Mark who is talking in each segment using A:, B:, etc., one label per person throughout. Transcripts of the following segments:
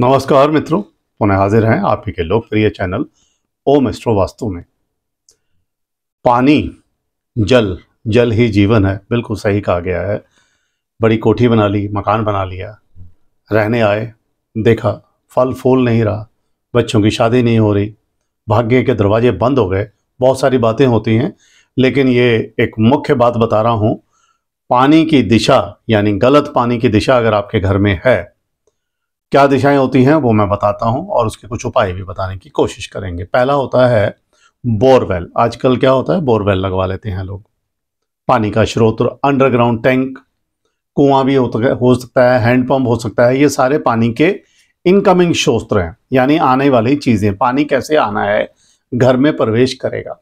A: नमस्कार मित्रों पुनः हाजिर हैं आप ही के लोकप्रिय चैनल ओम एस्ट्रो वास्तु में पानी जल जल ही जीवन है बिल्कुल सही कहा गया है बड़ी कोठी बना ली मकान बना लिया रहने आए देखा फल फूल नहीं रहा बच्चों की शादी नहीं हो रही भाग्य के दरवाजे बंद हो गए बहुत सारी बातें होती हैं लेकिन ये एक मुख्य बात बता रहा हूँ पानी की दिशा यानी गलत पानी की दिशा अगर आपके घर में है क्या दिशाएं होती हैं वो मैं बताता हूँ और उसके कुछ उपाय भी बताने की कोशिश करेंगे पहला होता है बोरवेल आजकल क्या होता है बोरवेल लगवा लेते हैं लोग पानी का स्रोत अंडरग्राउंड टैंक कुआं भी हो सकता है हैंडपम्प हो सकता है ये सारे पानी के इनकमिंग स्रोत हैं यानी आने वाली चीज़ें पानी कैसे आना है घर में प्रवेश करेगा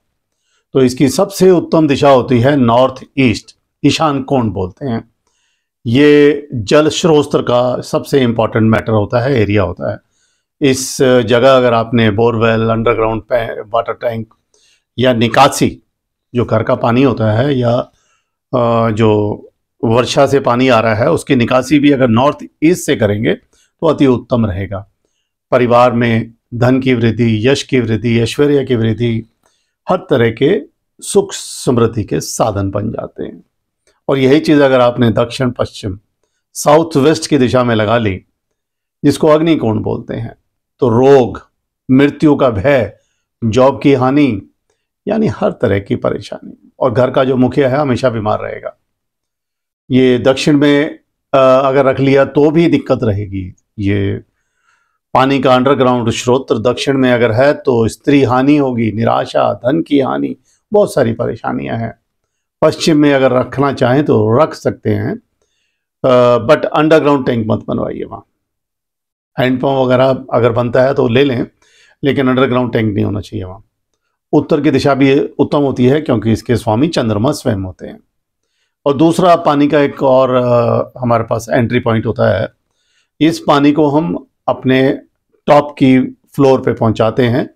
A: तो इसकी सबसे उत्तम दिशा होती है नॉर्थ ईस्ट ईशान कोण बोलते हैं ये जल स्रोत का सबसे इम्पॉर्टेंट मैटर होता है एरिया होता है इस जगह अगर आपने बोरवेल अंडरग्राउंड वाटर टैंक या निकासी जो घर का पानी होता है या जो वर्षा से पानी आ रहा है उसकी निकासी भी अगर नॉर्थ ईस्ट से करेंगे तो अति उत्तम रहेगा परिवार में धन की वृद्धि यश की वृद्धि ऐश्वर्य की वृद्धि हर तरह के सुख समृद्धि के साधन बन जाते हैं और यही चीज़ अगर आपने दक्षिण पश्चिम साउथ वेस्ट की दिशा में लगा ली जिसको अग्निकोण बोलते हैं तो रोग मृत्यु का भय जॉब की हानि यानी हर तरह की परेशानी और घर का जो मुखिया है हमेशा बीमार रहेगा ये दक्षिण में अगर रख लिया तो भी दिक्कत रहेगी ये पानी का अंडरग्राउंड स्रोत दक्षिण में अगर है तो स्त्री हानि होगी निराशा धन की हानि बहुत सारी परेशानियां हैं पश्चिम में अगर रखना चाहें तो रख सकते हैं बट अंडरग्राउंड टैंक मत बनवाइए वहाँ हैंडपम्प वगैरह अगर बनता है तो ले लें लेकिन अंडरग्राउंड टैंक नहीं होना चाहिए वहाँ उत्तर की दिशा भी उत्तम होती है क्योंकि इसके स्वामी चंद्रमा स्वयं होते हैं और दूसरा पानी का एक और हमारे पास एंट्री पॉइंट होता है इस पानी को हम अपने टॉप की फ्लोर पे पहुंचाते हैं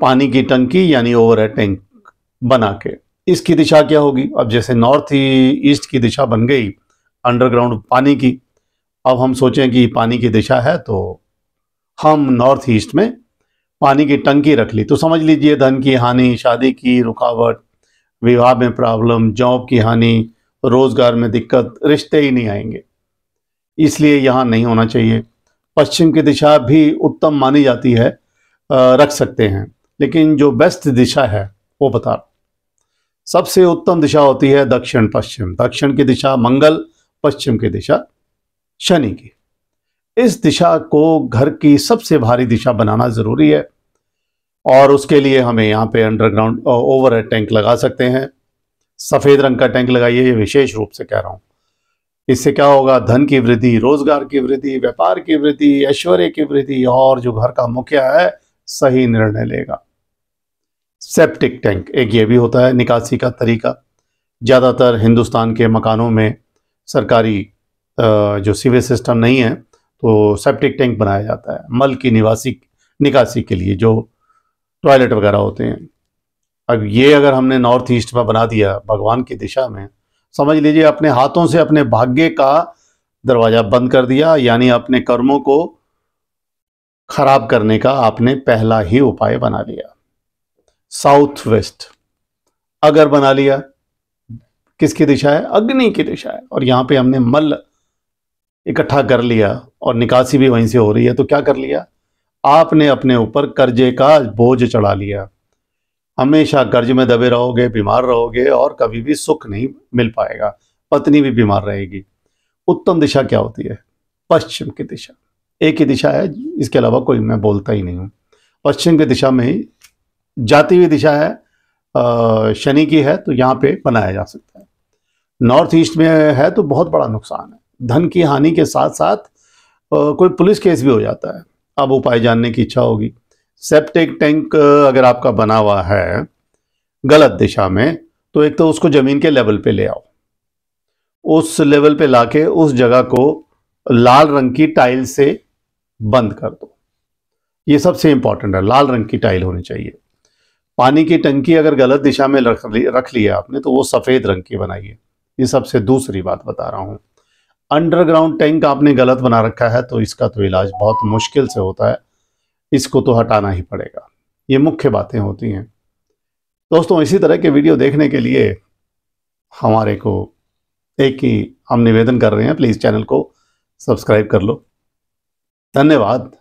A: पानी की टंकी यानी ओवर टैंक बना के इसकी दिशा क्या होगी अब जैसे नॉर्थ ईस्ट की दिशा बन गई अंडरग्राउंड पानी की अब हम सोचें कि पानी की दिशा है तो हम नॉर्थ ईस्ट में पानी की टंकी रख ली तो समझ लीजिए धन की हानि शादी की रुकावट विवाह में प्रॉब्लम जॉब की हानि रोजगार में दिक्कत रिश्ते ही नहीं आएंगे इसलिए यहाँ नहीं होना चाहिए पश्चिम की दिशा भी उत्तम मानी जाती है रख सकते हैं लेकिन जो बेस्ट दिशा है वो बता रहा सबसे उत्तम दिशा होती है दक्षिण पश्चिम दक्षिण की दिशा मंगल पश्चिम की दिशा शनि की इस दिशा को घर की सबसे भारी दिशा बनाना ज़रूरी है और उसके लिए हमें यहाँ पे अंडरग्राउंड ओवर टैंक लगा सकते हैं सफ़ेद रंग का टैंक लगाइए ये विशेष रूप से कह रहा हूं इससे क्या होगा धन की वृद्धि रोजगार की वृद्धि व्यापार की वृद्धि ऐश्वर्य की वृद्धि और जो घर का मुखिया है सही निर्णय लेगा सेप्टिक टैंक एक ये भी होता है निकासी का तरीका ज़्यादातर हिंदुस्तान के मकानों में सरकारी जो सीवेज सिस्टम नहीं है तो सेप्टिक टैंक बनाया जाता है मल की निवासी निकासी के लिए जो टॉयलेट वगैरह होते हैं अब ये अगर हमने नॉर्थ ईस्ट में बना दिया भगवान की दिशा में समझ लीजिए अपने हाथों से अपने भाग्य का दरवाज़ा बंद कर दिया यानी अपने कर्मों को खराब करने का आपने पहला ही उपाय बना लिया साउथ वेस्ट अगर बना लिया किसकी दिशा है अग्नि की दिशा है और यहाँ पे हमने मल इकट्ठा कर लिया और निकासी भी वहीं से हो रही है तो क्या कर लिया आपने अपने ऊपर कर्जे का बोझ चढ़ा लिया हमेशा कर्ज में दबे रहोगे बीमार रहोगे और कभी भी सुख नहीं मिल पाएगा पत्नी भी बीमार रहेगी उत्तम दिशा क्या होती है पश्चिम की दिशा एक ही दिशा है इसके अलावा कोई मैं बोलता ही नहीं हूं पश्चिम की दिशा में ही जाती हुई दिशा है शनि की है तो यहाँ पे बनाया जा सकता है नॉर्थ ईस्ट में है तो बहुत बड़ा नुकसान है धन की हानि के साथ साथ कोई पुलिस केस भी हो जाता है अब उपाय जानने की इच्छा होगी सेप्टिक टैंक अगर आपका बना हुआ है गलत दिशा में तो एक तो उसको ज़मीन के लेवल पे ले आओ उस लेवल पे लाके उस जगह को लाल रंग की टाइल से बंद कर दो ये सबसे इंपॉर्टेंट है लाल रंग की टाइल होनी चाहिए पानी की टंकी अगर गलत दिशा में रख ली रख लिया आपने तो वो सफ़ेद रंग की बनाइए ये सबसे दूसरी बात बता रहा हूँ अंडरग्राउंड टैंक आपने गलत बना रखा है तो इसका तो इलाज बहुत मुश्किल से होता है इसको तो हटाना ही पड़ेगा ये मुख्य बातें होती हैं दोस्तों इसी तरह के वीडियो देखने के लिए हमारे को एक ही हम निवेदन कर रहे हैं प्लीज़ चैनल को सब्सक्राइब कर लो धन्यवाद